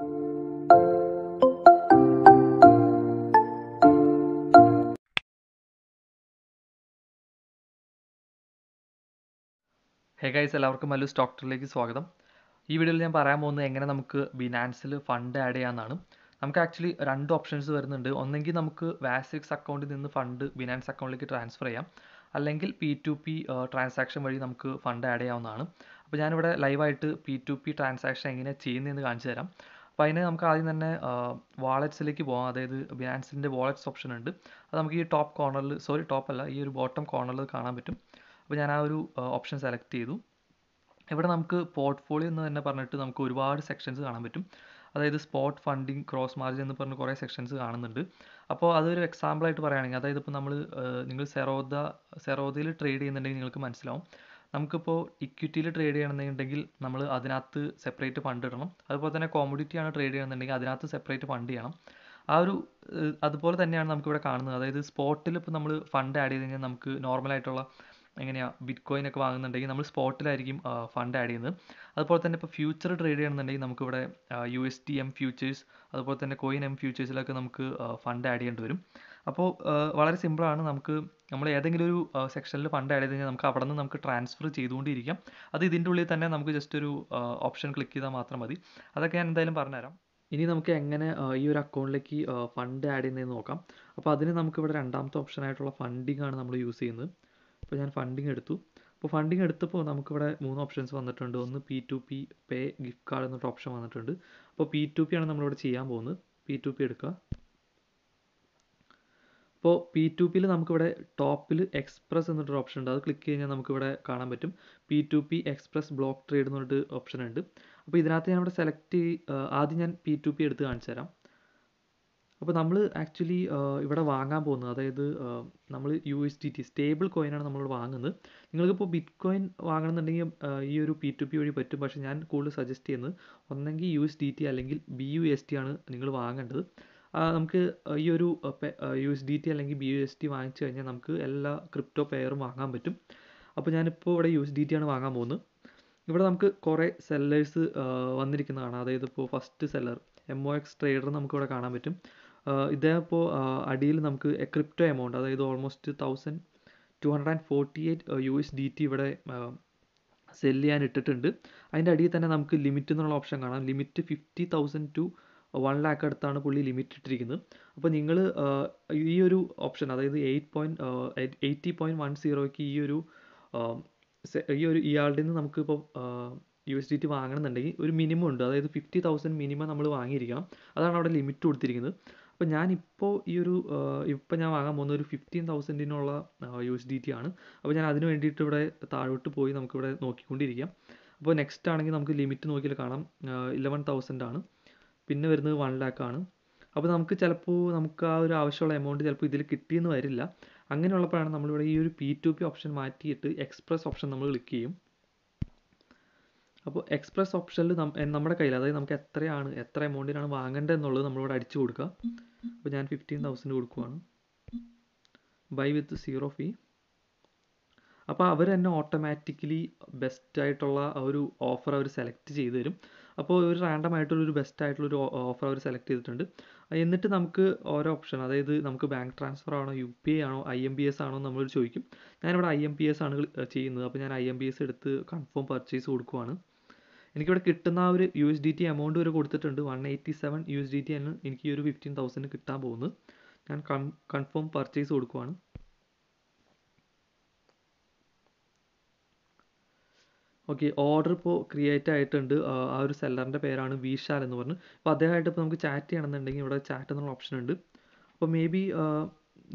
hey guys എല്ലാവർക്കും മല്ലു സ്റ്റോക്ടറിലേക്ക് സ്വാഗതം ഈ വീഡിയോയിൽ ഞാൻ പറയാൻ പോകുന്നത് എങ്ങനെ നമുക്ക് ബിനാൻസിൽ ഫണ്ട് ആഡ് ചെയ്യാമെന്നാണ് നമുക്ക് ആക്ച്വലി രണ്ട് ഓപ്ഷൻസ് വരുന്നുണ്ട് ഒന്നെങ്കിൽ നമുക്ക് വാസിക്സ് അക്കൗണ്ടിൽ നിന്ന് ഫണ്ട് ബിനാൻസ് അക്കൗണ്ടിലേക്ക് ട്രാൻസ്ഫർ ചെയ്യാം അല്ലെങ്കിൽ പി ടു പി ട്രാൻസാക്ഷൻ വഴി നമുക്ക് ഫണ്ട് ആഡ് ചെയ്യാവുന്നതാണ് അപ്പോൾ ഞാനിവിടെ ലൈവായിട്ട് പി ടു പി ട്രാൻസാക്ഷൻ എങ്ങനെ ചെയ്യുന്നതെന്ന് കാണിച്ചു തരാം അപ്പം അതിന് നമുക്ക് ആദ്യം തന്നെ വാളറ്റ്സിലേക്ക് പോകാം അതായത് ബിനാൻസിൻ്റെ വാളറ്റ്സ് ഓപ്ഷൻ ഉണ്ട് അത് നമുക്ക് ഈ ടോപ്പ് കോർണറിൽ സോറി ടോപ്പ് അല്ല ഈ ഒരു ബോട്ടം കോർണറിൽ കാണാൻ പറ്റും അപ്പോൾ ഞാൻ ആ ഒരു ഓപ്ഷൻ സെലക്ട് ചെയ്തു ഇവിടെ നമുക്ക് പോർട്ട്ഫോളിയോ എന്ന് തന്നെ പറഞ്ഞിട്ട് നമുക്ക് ഒരുപാട് സെക്ഷൻസ് കാണാൻ പറ്റും അതായത് സ്പോട്ട് ഫണ്ടിങ് ക്രോസ് മാർജിൻ എന്ന് പറഞ്ഞ് കുറേ സെക്ഷൻസ് കാണുന്നുണ്ട് അപ്പോൾ അതൊരു എക്സാമ്പിളായിട്ട് പറയുകയാണെങ്കിൽ അതായത് ഇപ്പോൾ നമ്മൾ നിങ്ങൾ സെറോദ സെറോദയിൽ ട്രേഡ് ചെയ്യുന്നുണ്ടെങ്കിൽ നിങ്ങൾക്ക് മനസ്സിലാവും നമുക്കിപ്പോൾ ഇക്വിറ്റിയിൽ ട്രേഡ് ചെയ്യണമെന്നുണ്ടെങ്കിൽ നമ്മൾ അതിനകത്ത് സെപ്പറേറ്റ് ഫണ്ട് ഇടണം അതുപോലെ തന്നെ കോമഡിറ്റിയാണ് ട്രേഡ് ചെയ്യണമെന്നുണ്ടെങ്കിൽ അതിനകത്ത് സെപ്പറേറ്റ് ഫണ്ട് ചെയ്യണം ആ ഒരു അതുപോലെ തന്നെയാണ് നമുക്കിവിടെ കാണുന്നത് അതായത് സ്പോട്ടിൽ ഇപ്പോൾ നമ്മൾ ഫണ്ട് ആഡ് ചെയ്ത് കഴിഞ്ഞാൽ നമുക്ക് നോർമലായിട്ടുള്ള എങ്ങനെയാണ് ബിറ്റ്കോയിൻ ഒക്കെ വാങ്ങുന്നുണ്ടെങ്കിൽ നമ്മൾ സ്പോട്ടിലായിരിക്കും ഫണ്ട് ആഡ് ചെയ്യുന്നത് അതുപോലെ തന്നെ ഇപ്പോൾ ഫ്യൂച്ചർ ട്രേഡ് ചെയ്യണമെന്നുണ്ടെങ്കിൽ നമുക്കിവിടെ U S T M futures അതുപോലെ തന്നെ കോയിൻ എം ഫ്യൂച്ചേഴ്സിലൊക്കെ നമുക്ക് ഫണ്ട് ആഡ് ചെയ്യേണ്ടി വരും അപ്പോൾ വളരെ സിമ്പിളാണ് നമുക്ക് നമ്മൾ ഏതെങ്കിലും ഒരു സെക്ഷനിൽ ഫണ്ട് ആഡ് ചെയ്ത് കഴിഞ്ഞാൽ നമുക്ക് അവിടെ നിന്ന് നമുക്ക് ട്രാൻസ്ഫർ ചെയ്തുകൊണ്ടിരിക്കാം അത് ഇതിൻ്റെ ഉള്ളിൽ തന്നെ നമുക്ക് ജസ്റ്റ് ഒരു ഓപ്ഷൻ ക്ലിക്ക് ചെയ്താൽ മാത്രം മതി അതൊക്കെ ഞാൻ എന്തായാലും പറഞ്ഞുതരാം ഇനി നമുക്ക് എങ്ങനെ ഈ ഒരു അക്കൗണ്ടിലേക്ക് ഫണ്ട് ആഡ് ചെയ്യുന്നതെന്ന് നോക്കാം അപ്പോൾ അതിന് നമുക്കിവിടെ രണ്ടാമത്തെ ഓപ്ഷൻ ആയിട്ടുള്ള ഫണ്ടിങ് ആണ് നമ്മൾ യൂസ് ചെയ്യുന്നത് അപ്പോൾ ഞാൻ ഫണ്ടിങ് എടുത്തു അപ്പോൾ ഫണ്ടിങ് എടുത്തപ്പോൾ നമുക്കിവിടെ മൂന്ന് ഓപ്ഷൻസ് വന്നിട്ടുണ്ട് ഒന്ന് P two P pay gift card എന്നൊരു ഓപ്ഷൻ വന്നിട്ടുണ്ട് അപ്പോൾ പി ടു പി ആണ് നമ്മളിവിടെ ചെയ്യാൻ പോകുന്നത് പി ടു പി എടുക്കുക അപ്പോൾ പി ടു പിയിൽ നമുക്കിവിടെ ടോപ്പിൽ എക്സ്പ്രസ് എന്നൊരു ഓപ്ഷൻ ഉണ്ട് അത് ക്ലിക്ക് ചെയ്യാൻ നമുക്കിവിടെ കാണാൻ പറ്റും P two P express block trade എന്നൊരു ഓപ്ഷൻ ഉണ്ട് അപ്പോൾ ഇതിനകത്ത് ഞാൻ ഇവിടെ സെലക്ട് ആദ്യം ഞാൻ പി ടു പി എടുത്ത് കാണിച്ചു തരാം അപ്പോൾ നമ്മൾ ആക്ച്വലി ഇവിടെ വാങ്ങാൻ പോകുന്നത് അതായത് നമ്മൾ U S D T stable കോയിനാണ് നമ്മൾ വാങ്ങുന്നത് നിങ്ങൾക്കിപ്പോൾ ബിറ്റ് കോയിൻ വാങ്ങണമെന്നുണ്ടെങ്കിൽ ഈ ഒരു പി ടു പി വഴി പറ്റും പക്ഷേ ഞാൻ കൂടുതൽ സജസ്റ്റ് ചെയ്യുന്നത് ഒന്നെങ്കിൽ യു എസ് ഡി ടി അല്ലെങ്കിൽ ബി യു എസ് ടി ആണ് നിങ്ങൾ വാങ്ങേണ്ടത് നമുക്ക് ഈ ഒരു യു എസ് ഡി ടി അല്ലെങ്കിൽ ബി യു എസ് ടി വാങ്ങിച്ചു കഴിഞ്ഞാൽ നമുക്ക് എല്ലാ ക്രിപ്റ്റോ പെയറും വാങ്ങാൻ പറ്റും അപ്പോൾ ഞാനിപ്പോൾ ഇവിടെ യു എസ് ഡി ടി ആണ് വാങ്ങാൻ പോകുന്നത് ഇവിടെ നമുക്ക് കുറേ സെല്ലേഴ്സ് വന്നിരിക്കുന്ന അതായത് ഇപ്പോൾ first seller M O X trader നമുക്കിവിടെ കാണാൻ പറ്റും ഇതേപ്പോൾ അടിയിൽ നമുക്ക് ക്രിപ്റ്റോ എമൗണ്ട് അതായത് almost thousand two hundred and forty eight U S D T ഇവിടെ സെല് ചെയ്യാൻ ഇട്ടിട്ടുണ്ട് അതിൻ്റെ അടിയിൽ തന്നെ നമുക്ക് ലിമിറ്റ് എന്നുള്ള ഓപ്ഷൻ കാണാം limit fifty thousand to one lakh അടുത്താണ് പുള്ളി ലിമിറ്റ് ഇട്ടിരിക്കുന്നത് അപ്പോൾ നിങ്ങൾ ഈ ഒരു ഓപ്ഷൻ അതായത് eight point eighty point one സീറോയ്ക്ക് ഈ ഒരു ഈ ഒരു ഇയാളുടെ e നിന്ന് നമുക്കിപ്പോൾ യു എസ് ഡി ടി വാങ്ങണമെന്നുണ്ടെങ്കിൽ ഒരു മിനിമം ഉണ്ട് അതായത് ഫിഫ്റ്റി തൗസൻഡ് മിനിമം നമ്മൾ വാങ്ങിയിരിക്കണം അതാണ് അവിടെ ലിമിറ്റ് കൊടുത്തിരിക്കുന്നത് അപ്പോൾ ഞാനിപ്പോൾ ഈ ഒരു ഇപ്പം ഞാൻ വാങ്ങാൻ പോകുന്ന ഒരു ഫിഫ്റ്റീൻ തൗസൻഡിനുള്ള യു എസ് ഡി ടി ആണ് അപ്പോൾ ഞാൻ അതിന് വേണ്ടിയിട്ട് ഇവിടെ താഴോട്ട് പോയി നമുക്കിവിടെ നോക്കിക്കൊണ്ടിരിക്കാം അപ്പോൾ നെക്സ്റ്റ് ആണെങ്കിൽ നമുക്ക് ലിമിറ്റ് നോക്കിയാൽ കാണാം ഇലവൻ തൗസൻഡ് ആണ് പിന്നെ വരുന്നത് വൺ ലാക്ക് ആണ് അപ്പോൾ നമുക്ക് ചിലപ്പോൾ നമുക്ക് ആ ഒരു ആവശ്യമുള്ള എമൗണ്ട് ചിലപ്പോൾ ഇതിൽ കിട്ടിയെന്ന് വരില്ല അങ്ങനെയുള്ളപ്പോഴാണ് നമ്മളിവിടെ ഈ ഒരു പി ടു പി ഓപ്ഷൻ മാറ്റിയിട്ട് എക്സ്പ്രസ് ഓപ്ഷൻ നമ്മൾ ക്ലിക്ക് ചെയ്യും അപ്പോൾ എക്സ്പ്രസ് ഓപ്ഷനിൽ നമ്മുടെ കയ്യിൽ അതായത് നമുക്ക് എത്രയാണ് എത്ര എമൗണ്ടിനാണ് വാങ്ങേണ്ടത് എന്നുള്ളത് നമ്മളിവിടെ അടിച്ചു കൊടുക്കുക അപ്പോൾ ഞാൻ ഫിഫ്റ്റീൻ തൗസൻഡ് കൊടുക്കുവാണ് ബൈ വിത്ത് സീറോ ഫീ അപ്പോൾ അവർ തന്നെ ഓട്ടോമാറ്റിക്കലി ബെസ്റ്റ് ആയിട്ടുള്ള ഒരു ഓഫർ അവർ സെലക്ട് ചെയ്ത് തരും അപ്പോൾ ഒരു റാൻഡം ആയിട്ടുള്ളൊരു ബെസ്റ്റ് ആയിട്ടുള്ളൊരു ഓഫർ അവർ സെലക്ട് ചെയ്തിട്ടുണ്ട് എന്നിട്ട് നമുക്ക് ഓരോ ഓപ്ഷൻ അതായത് നമുക്ക് ബാങ്ക് ട്രാൻസ്ഫർ ആണോ യു പി ഐ ആണോ ഐ എം ബി എസ് ആണോ നമ്മൾ ചോദിക്കും ഞാനിവിടെ ഐ എം പി എസ് ആണ് ചെയ്യുന്നത് അപ്പോൾ ഞാൻ ഐ എം ബി എസ് എടുത്ത് കൺഫേം പർച്ചേസ് കൊടുക്കുവാണ് എനിക്കിവിടെ കിട്ടുന്ന ആ ഒരു U S D T amount വരെ കൊടുത്തിട്ടുണ്ട് one eighty seven U S D T ആണ് എനിക്ക് ഈ ഒരു ഫിഫ്റ്റീൻ തൗസൻഡ് കിട്ടാൻ പോകുന്നത് ഞാൻ കൺ കൺഫേം പർച്ചേസ് കൊടുക്കുവാണ് ഓക്കെ ഓർഡർ ഇപ്പോൾ ക്രിയേറ്റ് ആയിട്ടുണ്ട് ആ ഒരു സെല്ലറിൻ്റെ പേരാണ് വിശാൽ എന്ന് പറഞ്ഞു അപ്പോൾ അദ്ദേഹമായിട്ട് ഇപ്പോൾ നമുക്ക് ചാറ്റ് ചെയ്യണമെന്നുണ്ടെങ്കിൽ ഇവിടെ ചാറ്റ് എന്നുള്ള ഓപ്ഷൻ ഉണ്ട് അപ്പോൾ മേ ബി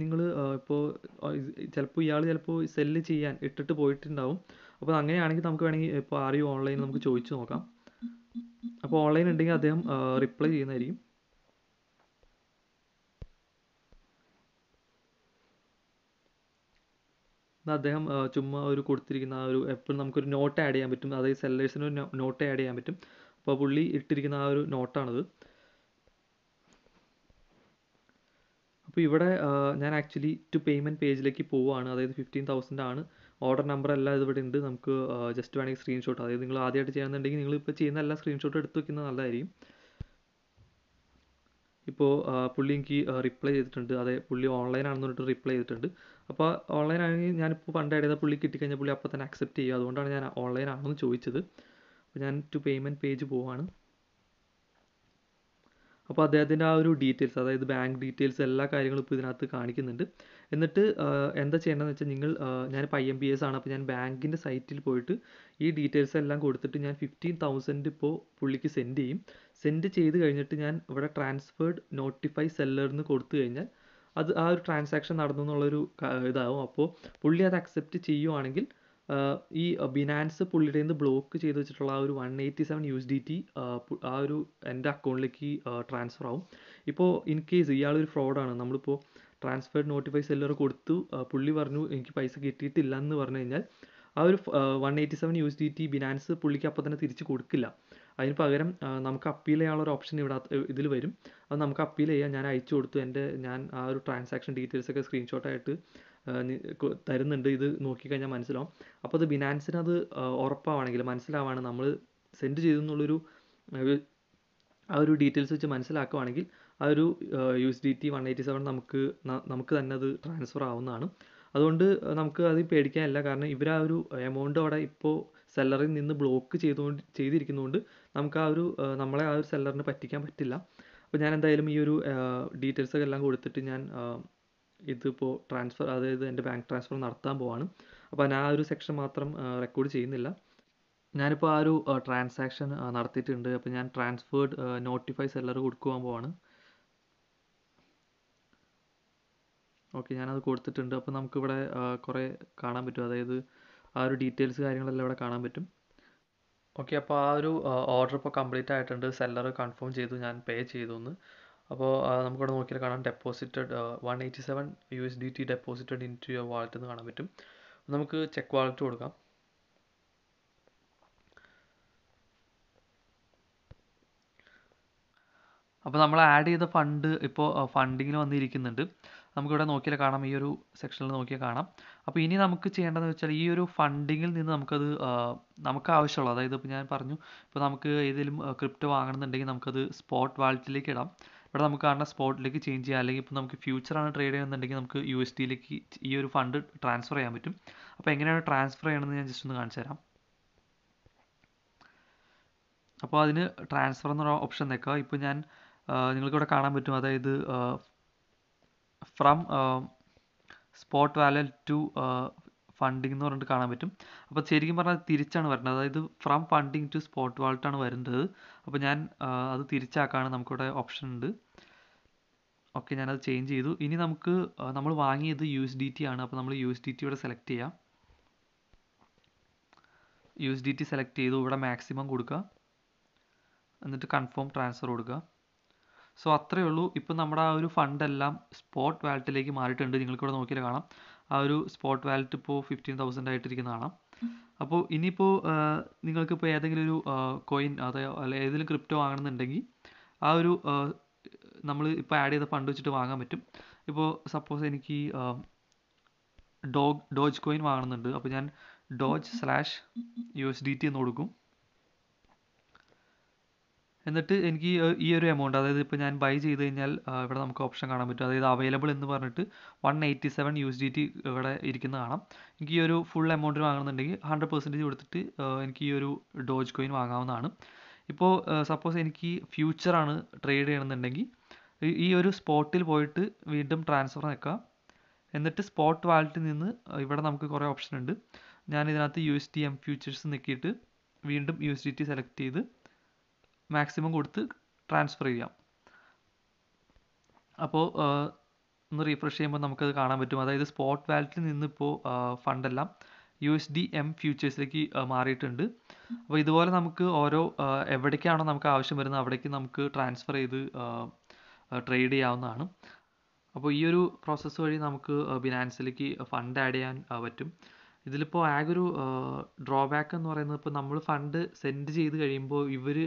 നിങ്ങൾ ഇപ്പോൾ ചിലപ്പോൾ ഇയാൾ ചിലപ്പോൾ സെല്ല് ചെയ്യാൻ ഇട്ടിട്ട് പോയിട്ടുണ്ടാവും അപ്പോൾ അങ്ങനെയാണെങ്കിൽ നമുക്ക് വേണമെങ്കിൽ ഇപ്പോൾ ആർ യു ഓൺലൈനിൽ നമുക്ക് ചോദിച്ചു നോക്കാം അപ്പോൾ ഓൺലൈൻ ഉണ്ടെങ്കിൽ അദ്ദേഹം റിപ്ലൈ ചെയ്യുന്നതായിരിക്കും അദ്ദേഹം ചുമ്മാ ഒരു കൊടുത്തിരിക്കുന്ന ആ ഒരു എപ്പോഴും നമുക്കൊരു നോട്ട് ആഡ് ചെയ്യാൻ പറ്റും അതായത് സെല്ലേഴ്സിന് ഒരു നോട്ട് ആഡ് ചെയ്യാൻ പറ്റും അപ്പോൾ പുള്ളി ഇട്ടിരിക്കുന്ന ആ ഒരു നോട്ടാണത് അപ്പോൾ ഇവിടെ ഞാൻ ആക്ച്വലി ടു പേയ്മെൻറ്റ് പേജിലേക്ക് പോവുകയാണ് അതായത് ഫിഫ്റ്റീൻ തൗസൻഡ് ആണ് ഓർഡർ നമ്പർ എല്ലാം ഇതിവിടെ ഉണ്ട് നമുക്ക് ജസ്റ്റ് വേണമെങ്കിൽ സ്ക്രീൻഷോട്ട് അതായത് നിങ്ങൾ ആദ്യമായിട്ട് ചെയ്യുന്നുണ്ടെങ്കിൽ നിങ്ങൾ ഇപ്പോൾ ചെയ്യുന്ന എല്ലാ സ്ക്രീൻഷോട്ടും എടുത്ത് വയ്ക്കുന്നത് നല്ലതായിരിക്കും ഇപ്പോൾ പുള്ളി എനിക്ക് റിപ്ലൈ ചെയ്തിട്ടുണ്ട് അതെ പുള്ളി ഓൺലൈൻ ആണെന്ന് പറഞ്ഞിട്ട് റിപ്ലൈ ചെയ്തിട്ടുണ്ട് അപ്പോൾ ഓൺലൈൻ ആണെങ്കിൽ ഞാനിപ്പോൾ പണ്ട് ഇടയത് പുള്ളി കിട്ടിക്കഴിഞ്ഞാൽ പുള്ളി അപ്പോൾ തന്നെ അക്സെപ്റ്റ് ചെയ്യും അതുകൊണ്ടാണ് ഞാൻ ഓൺലൈൻ ആണെന്ന് ചോദിച്ചത് അപ്പോൾ ഞാൻ ടു പേയ്മെൻറ്റ് പേജ് പോവാണ് അപ്പോൾ അദ്ദേഹത്തിൻ്റെ ആ ഒരു ഡീറ്റെയിൽസ് അതായത് ബാങ്ക് ഡീറ്റെയിൽസ് എല്ലാ കാര്യങ്ങളും ഇപ്പോൾ ഇതിനകത്ത് കാണിക്കുന്നുണ്ട് എന്നിട്ട് എന്താ ചെയ്യേണ്ടതെന്ന് വെച്ചാൽ നിങ്ങൾ ഞാനിപ്പോൾ ഐ എം ബി എസ് ആണ് അപ്പോൾ ഞാൻ ബാങ്കിൻ്റെ സൈറ്റിൽ പോയിട്ട് ഈ ഡീറ്റെയിൽസ് എല്ലാം കൊടുത്തിട്ട് ഞാൻ ഫിഫ്റ്റീൻ തൗസൻഡ് ഇപ്പോൾ പുള്ളിക്ക് സെൻഡ് ചെയ്യും സെൻഡ് ചെയ്ത് കഴിഞ്ഞിട്ട് ഞാൻ ഇവിടെ ട്രാൻസ്ഫേർഡ് നോട്ടിഫൈ സെല്ലറിന് കൊടുത്തു കഴിഞ്ഞാൽ അത് ആ ഒരു ട്രാൻസാക്ഷൻ നടന്നു എന്നുള്ളൊരു ഇതാവും അപ്പോൾ പുള്ളി അത് അക്സെപ്റ്റ് ചെയ്യുവാണെങ്കിൽ ഈ ബിനാൻസ് പുള്ളിയുടെ നിന്ന് ബ്ലോക്ക് ചെയ്ത് വെച്ചിട്ടുള്ള ആ ഒരു one eighty seven U S D T ആ ഒരു എൻ്റെ അക്കൗണ്ടിലേക്ക് ട്രാൻസ്ഫർ ആവും ഇപ്പോൾ ഇൻ കേസ് ഇയാളൊരു ഫ്രോഡാണ് നമ്മളിപ്പോൾ ട്രാൻസ്ഫർ നോട്ടിഫൈ സെല്ലർ കൊടുത്തു പുള്ളി പറഞ്ഞു എനിക്ക് പൈസ കിട്ടിയിട്ടില്ല എന്ന് പറഞ്ഞു കഴിഞ്ഞാൽ ആ ഒരു one eighty seven U S D T Binance പുള്ളിക്ക് അപ്പോൾ തന്നെ തിരിച്ച് കൊടുക്കില്ല അതിന് പകരം നമുക്ക് അപ്പീൽ ചെയ്യാനുള്ള ഒരു ഓപ്ഷൻ ഇവിടെ ഇതിൽ വരും അത് നമുക്ക് അപ്പീൽ ചെയ്യാം ഞാൻ അയച്ചു കൊടുത്തു എൻ്റെ ഞാൻ ആ ഒരു ട്രാൻസാക്ഷൻ ഡീറ്റെയിൽസൊക്കെ സ്ക്രീൻഷോട്ടായിട്ട് തരുന്നുണ്ട് ഇത് നോക്കിക്കഴിഞ്ഞാൽ മനസ്സിലാവും അപ്പോൾ അത് ബിനാൻസിന് അത് ഉറപ്പാവണമെങ്കിൽ മനസ്സിലാവാണ് നമ്മൾ സെൻഡ് ചെയ്തു എന്നുള്ളൊരു ആ ഒരു ഡീറ്റെയിൽസ് വെച്ച് മനസ്സിലാക്കുകയാണെങ്കിൽ ആ ഒരു U S D T one eighty seven നമുക്ക് നമുക്ക് തന്നെ അത് ട്രാൻസ്ഫർ ആവുന്നതാണ് അതുകൊണ്ട് നമുക്ക് അത് പേടിക്കാനില്ല കാരണം ഇവർ ആ ഒരു എമൗണ്ട് അവിടെ ഇപ്പോൾ സെല്ലറിൽ നിന്ന് ബ്ലോക്ക് ചെയ്തുകൊണ്ട് ചെയ്തിരിക്കുന്നതുകൊണ്ട് നമുക്ക് ആ ഒരു നമ്മളെ ആ ഒരു സെല്ലറിന് പറ്റിക്കാൻ പറ്റില്ല അപ്പോൾ ഞാൻ എന്തായാലും ഈ ഒരു ഡീറ്റെയിൽസൊക്കെ എല്ലാം കൊടുത്തിട്ട് ഞാൻ ഇതിപ്പോൾ ട്രാൻസ്ഫർ അതായത് എൻ്റെ ബാങ്ക് ട്രാൻസ്ഫർ നടത്താൻ പോവാണ് അപ്പോൾ ഞാൻ ആ ഒരു സെക്ഷൻ മാത്രം റെക്കോർഡ് ചെയ്യുന്നില്ല ഞാനിപ്പോൾ ആ ഒരു ട്രാൻസാക്ഷൻ നടത്തിയിട്ടുണ്ട് അപ്പോൾ ഞാൻ ട്രാൻസ്ഫേർഡ് നോട്ടിഫൈ സെല്ലർ കൊടുക്കുവാൻ പോവാണ് ഓക്കെ ഞാനത് കൊടുത്തിട്ടുണ്ട് അപ്പോൾ നമുക്കിവിടെ കുറേ കാണാൻ പറ്റും അതായത് ആ ഒരു ഡീറ്റെയിൽസ് കാര്യങ്ങളെല്ലാം ഇവിടെ കാണാൻ പറ്റും ഓക്കെ അപ്പോൾ ആ ഒരു ഓർഡർ ഇപ്പോൾ കംപ്ലീറ്റ് ആയിട്ടുണ്ട് സെല്ലർ കൺഫേം ചെയ്തു ഞാൻ പേ ചെയ്തു എന്ന് അപ്പോൾ നമുക്കവിടെ നോക്കിയാൽ കാണാം deposited one eighty seven U S D T deposited into your wallet എന്ന് കാണാൻ പറ്റും നമുക്ക് ചെക്ക് വാളറ്റ് കൊടുക്കാം അപ്പോൾ നമ്മൾ ആഡ് ചെയ്ത ഫണ്ട് ഇപ്പോൾ ഫണ്ടിങ്ങിൽ വന്നിരിക്കുന്നുണ്ട് നമുക്കിവിടെ നോക്കിയാൽ കാണാം ഈ ഒരു സെക്ഷനിൽ നോക്കിയാൽ കാണാം അപ്പോൾ ഇനി നമുക്ക് ചെയ്യേണ്ടതെന്ന് വെച്ചാൽ ഈ ഒരു ഫണ്ടിങ്ങിൽ നിന്ന് നമുക്കത് നമുക്ക് ആവശ്യമുള്ള അതായത് ഇപ്പോൾ ഞാൻ പറഞ്ഞു ഇപ്പോൾ നമുക്ക് ഏതെങ്കിലും ക്രിപ്റ്റോ വാങ്ങണമെന്നുണ്ടെങ്കിൽ നമുക്കത് സ്പോട്ട് വാലറ്റിലേക്ക് ഇടാം ഇവിടെ നമുക്ക് കാണുന്ന സ്പോട്ടിലേക്ക് ചേഞ്ച് ചെയ്യാം അല്ലെങ്കിൽ ഇപ്പോൾ നമുക്ക് ഫ്യൂച്ചറാണ് ട്രേഡ് ചെയ്യുന്നുണ്ടെങ്കിൽ നമുക്ക് യു എസ് ഡിയിലേക്ക് ഈ ഒരു ഫണ്ട് ട്രാൻസ്ഫർ ചെയ്യാൻ പറ്റും അപ്പോൾ എങ്ങനെയാണ് ട്രാൻസ്ഫർ ചെയ്യണമെന്ന് ഞാൻ ജസ്റ്റ് ഒന്ന് കാണിച്ചു തരാം അപ്പോൾ അതിന് ട്രാൻസ്ഫർ എന്നൊരു ഓപ്ഷൻ നിൽക്കുക ഇപ്പോൾ ഞാൻ നിങ്ങൾക്കിവിടെ കാണാൻ പറ്റും അതായത് from spot wallet to funding എന്ന് പറഞ്ഞിട്ട് കാണാൻ പറ്റും അപ്പോൾ ശരിക്കും പറഞ്ഞാൽ തിരിച്ചാണ് വരുന്നത് അതായത് ഫ്രം ഫണ്ടിങ് ടു സ്പോട്ട് വാൾട്ടാണ് വരുന്നത് അപ്പോൾ ഞാൻ അത് തിരിച്ചാക്കാണ് നമുക്കിവിടെ ഓപ്ഷൻ ഉണ്ട് ഓക്കെ ഞാനത് ചേഞ്ച് ചെയ്തു ഇനി നമുക്ക് നമ്മൾ വാങ്ങിയത് യു എസ് ഡി ടി ആണ് അപ്പോൾ നമ്മൾ യു എസ് ഡി ടി ഇവിടെ സെലക്ട് ചെയ്യാം U S D T select ചെയ്തു ഇവിടെ മാക്സിമം കൊടുക്കുക എന്നിട്ട് കൺഫേം ട്രാൻസ്ഫർ കൊടുക്കുക സോ അത്രയേ ഉള്ളൂ ഇപ്പം നമ്മുടെ ആ ഒരു ഫണ്ടെല്ലാം സ്പോട്ട് വാലറ്റിലേക്ക് മാറിയിട്ടുണ്ട് നിങ്ങൾക്കിവിടെ നോക്കിയാൽ കാണാം ആ ഒരു സ്പോട്ട് വാലറ്റ് ഇപ്പോൾ ഫിഫ്റ്റീൻ തൗസൻഡ് ആയിട്ടിരിക്കുന്ന കാണാം അപ്പോൾ ഇനിയിപ്പോൾ നിങ്ങൾക്കിപ്പോൾ ഏതെങ്കിലും ഒരു കോയിൻ അതോ അല്ലെ ഏതെങ്കിലും ക്രിപ്റ്റോ വാങ്ങണമെന്നുണ്ടെങ്കിൽ ആ ഒരു നമ്മൾ ഇപ്പോൾ ആഡ് ചെയ്ത ഫണ്ട് വെച്ചിട്ട് വാങ്ങാൻ പറ്റും ഇപ്പോൾ സപ്പോസ് എനിക്ക് ഡോ ഡോജ് കോയിൻ വാങ്ങണമെന്നുണ്ട് അപ്പോൾ ഞാൻ doge slash U S D T എന്ന് കൊടുക്കും എന്നിട്ട് എനിക്ക് ഈ ഒരു എമൗണ്ട് അതായത് ഇപ്പോൾ ഞാൻ ബൈ ചെയ്ത് കഴിഞ്ഞാൽ ഇവിടെ നമുക്ക് ഓപ്ഷൻ കാണാൻ പറ്റും അതായത് അവൈലബിൾ എന്ന് പറഞ്ഞിട്ട് one eighty seven U S D T ഇവിടെ ഇരിക്കുന്ന കാണാം എനിക്ക് ഈ ഒരു ഫുൾ എമൗണ്ട് വാങ്ങണമെന്നുണ്ടെങ്കിൽ ഹൺഡ്രഡ് പെർസെൻറ്റേജ് കൊടുത്തിട്ട് എനിക്ക് ഈ ഒരു ഡോജ് കോയിൻ വാങ്ങാവുന്നതാണ് ഇപ്പോൾ സപ്പോസ് എനിക്ക് ഫ്യൂച്ചറാണ് ട്രേഡ് ചെയ്യണമെന്നുണ്ടെങ്കിൽ ഈ ഒരു സ്പോട്ടിൽ പോയിട്ട് വീണ്ടും ട്രാൻസ്ഫർ നിൽക്കാം എന്നിട്ട് സ്പോട്ട് വാലറ്റിൽ നിന്ന് ഇവിടെ നമുക്ക് കുറേ ഓപ്ഷൻ ഉണ്ട് ഞാൻ ഇതിനകത്ത് U S T M futures നിൽക്കിയിട്ട് വീണ്ടും U S D T select ചെയ്ത് മാക്സിമം കൊടുത്ത് ട്രാൻസ്ഫർ ചെയ്യാം അപ്പോൾ ഒന്ന് റീഫ്രഷ് ചെയ്യുമ്പോൾ നമുക്കത് കാണാൻ പറ്റും അതായത് സ്പോട്ട് വാലറ്റിൽ നിന്നിപ്പോൾ ഫണ്ടെല്ലാം യു എസ് ഡി എം ഫ്യൂച്ചേഴ്സിലേക്ക് മാറിയിട്ടുണ്ട് അപ്പോൾ ഇതുപോലെ നമുക്ക് ഓരോ എവിടേക്കാണോ നമുക്ക് ആവശ്യം വരുന്നത് അവിടേക്ക് നമുക്ക് ട്രാൻസ്ഫർ ചെയ്ത് ട്രേഡ് ചെയ്യാവുന്നതാണ് അപ്പോൾ ഈ ഒരു പ്രോസസ്സ് വഴി നമുക്ക് ബിനാൻസിലേക്ക് ഫണ്ട് ആഡ് ചെയ്യാൻ പറ്റും ഇതിലിപ്പോൾ ആകെ ഒരു ഡ്രോബാക്ക് എന്ന് പറയുന്നത് ഇപ്പോൾ നമ്മൾ ഫണ്ട് സെൻഡ് ചെയ്ത് കഴിയുമ്പോൾ ഇവർ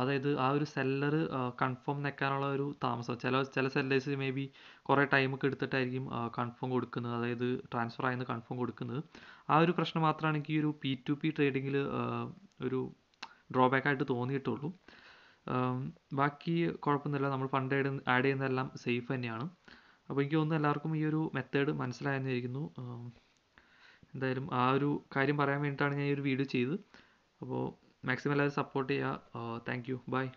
അതായത് ആ ഒരു സെല്ലർ കൺഫേം നിൽക്കാനുള്ള ഒരു താമസം ചില ചില സെല്ലേഴ്സ് മേ ബി കുറേ ടൈമൊക്കെ എടുത്തിട്ടായിരിക്കും കൺഫേം കൊടുക്കുന്നത് അതായത് ട്രാൻസ്ഫർ ആയെന്ന് കൺഫേം കൊടുക്കുന്നത് ആ ഒരു പ്രശ്നം മാത്രമാണ് എനിക്ക് ഈ ഒരു പി ടു പി ട്രേഡിങ്ങിൽ ഒരു ഡ്രോബാക്ക് ആയിട്ട് തോന്നിയിട്ടുള്ളൂ ബാക്കി കുഴപ്പമൊന്നുമില്ല നമ്മൾ ഫണ്ട് ആഡ് ആഡ് ചെയ്യുന്നതെല്ലാം സേഫ് തന്നെയാണ് അപ്പോൾ എനിക്ക് തോന്നുന്നു എല്ലാവർക്കും ഈ ഒരു മെത്തേഡ് മനസ്സിലായെന്ന് എന്തായാലും ആ ഒരു കാര്യം പറയാൻ വേണ്ടിയിട്ടാണ് ഞാൻ ഈ ഒരു വീഡിയോ ചെയ്തത് അപ്പോൾ maximal support here uh, thank you bye